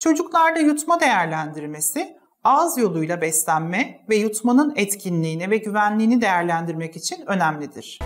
Çocuklarda yutma değerlendirmesi, ağız yoluyla beslenme ve yutmanın etkinliğini ve güvenliğini değerlendirmek için önemlidir.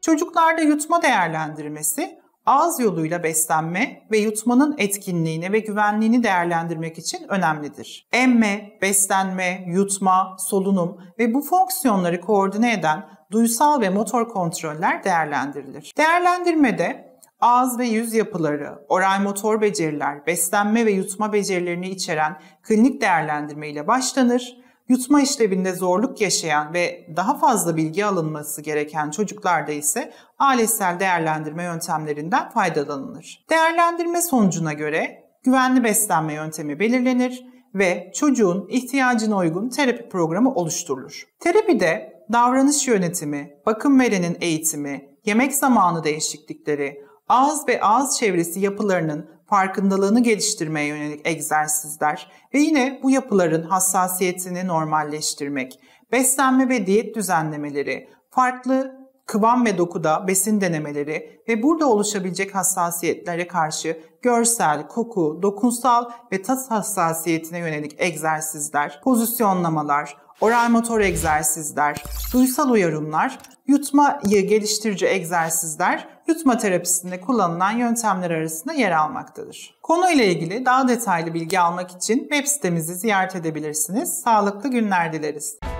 Çocuklarda yutma değerlendirmesi, ağız yoluyla beslenme ve yutmanın etkinliğini ve güvenliğini değerlendirmek için önemlidir. Emme, beslenme, yutma, solunum ve bu fonksiyonları koordine eden duysal ve motor kontroller değerlendirilir. Değerlendirmede ağız ve yüz yapıları, oral motor beceriler, beslenme ve yutma becerilerini içeren klinik değerlendirme ile başlanır. Yutma işlevinde zorluk yaşayan ve daha fazla bilgi alınması gereken çocuklarda ise ailesel değerlendirme yöntemlerinden faydalanılır. Değerlendirme sonucuna göre güvenli beslenme yöntemi belirlenir ve çocuğun ihtiyacına uygun terapi programı oluşturulur. Terapide davranış yönetimi, bakım verenin eğitimi, yemek zamanı değişiklikleri, ağız ve ağız çevresi yapılarının farkındalığını geliştirmeye yönelik egzersizler ve yine bu yapıların hassasiyetini normalleştirmek, beslenme ve diyet düzenlemeleri, farklı kıvam ve dokuda besin denemeleri ve burada oluşabilecek hassasiyetlere karşı görsel, koku, dokunsal ve tat hassasiyetine yönelik egzersizler, pozisyonlamalar, oral motor egzersizler, duysal uyarımlar, yutmayı geliştirici egzersizler yutma terapisinde kullanılan yöntemler arasında yer almaktadır. Konuyla ilgili daha detaylı bilgi almak için web sitemizi ziyaret edebilirsiniz. Sağlıklı günler dileriz.